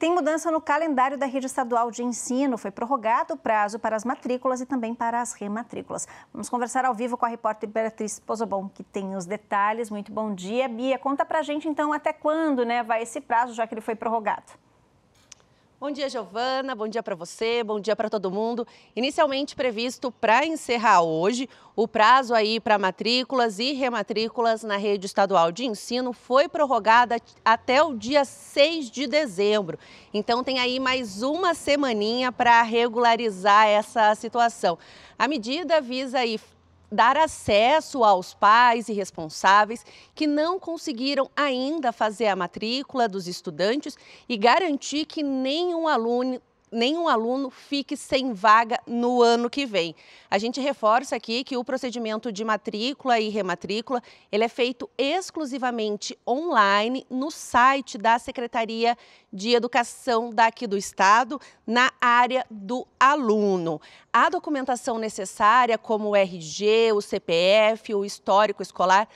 Tem mudança no calendário da rede estadual de ensino. Foi prorrogado o prazo para as matrículas e também para as rematrículas. Vamos conversar ao vivo com a repórter Beatriz Pozobon, que tem os detalhes. Muito bom dia, Bia. Conta pra gente então até quando né, vai esse prazo, já que ele foi prorrogado. Bom dia, Giovana. Bom dia para você, bom dia para todo mundo. Inicialmente previsto para encerrar hoje, o prazo aí para matrículas e rematrículas na rede estadual de ensino foi prorrogado até o dia 6 de dezembro. Então tem aí mais uma semaninha para regularizar essa situação. A medida visa aí dar acesso aos pais e responsáveis que não conseguiram ainda fazer a matrícula dos estudantes e garantir que nenhum aluno nenhum aluno fique sem vaga no ano que vem. A gente reforça aqui que o procedimento de matrícula e rematrícula, ele é feito exclusivamente online no site da Secretaria de Educação daqui do estado, na área do aluno. A documentação necessária, como o RG, o CPF, o histórico escolar,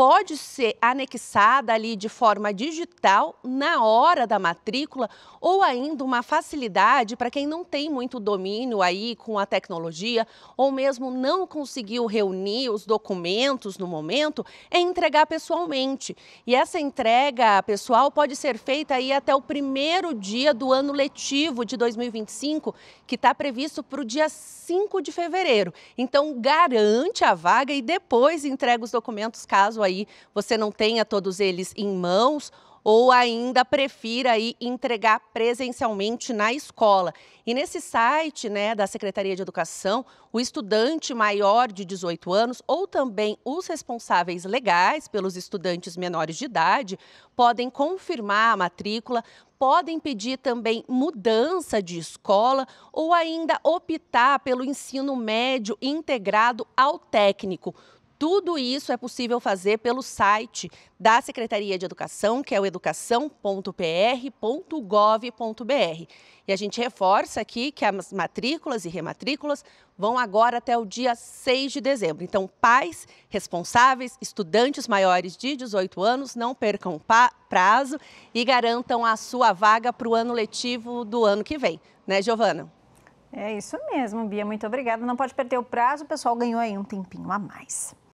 pode ser anexada ali de forma digital na hora da matrícula ou ainda uma facilidade para quem não tem muito domínio aí com a tecnologia ou mesmo não conseguiu reunir os documentos no momento, é entregar pessoalmente. E essa entrega pessoal pode ser feita aí até o primeiro dia do ano letivo de 2025, que está previsto para o dia 5 de fevereiro. Então garante a vaga e depois entrega os documentos caso aí aí você não tenha todos eles em mãos ou ainda prefira aí entregar presencialmente na escola. E nesse site né, da Secretaria de Educação, o estudante maior de 18 anos ou também os responsáveis legais pelos estudantes menores de idade podem confirmar a matrícula, podem pedir também mudança de escola ou ainda optar pelo ensino médio integrado ao técnico. Tudo isso é possível fazer pelo site da Secretaria de Educação, que é o educação.pr.gov.br. E a gente reforça aqui que as matrículas e rematrículas vão agora até o dia 6 de dezembro. Então, pais responsáveis, estudantes maiores de 18 anos, não percam prazo e garantam a sua vaga para o ano letivo do ano que vem. Né, Giovana? É isso mesmo, Bia. Muito obrigada. Não pode perder o prazo, o pessoal ganhou aí um tempinho a mais.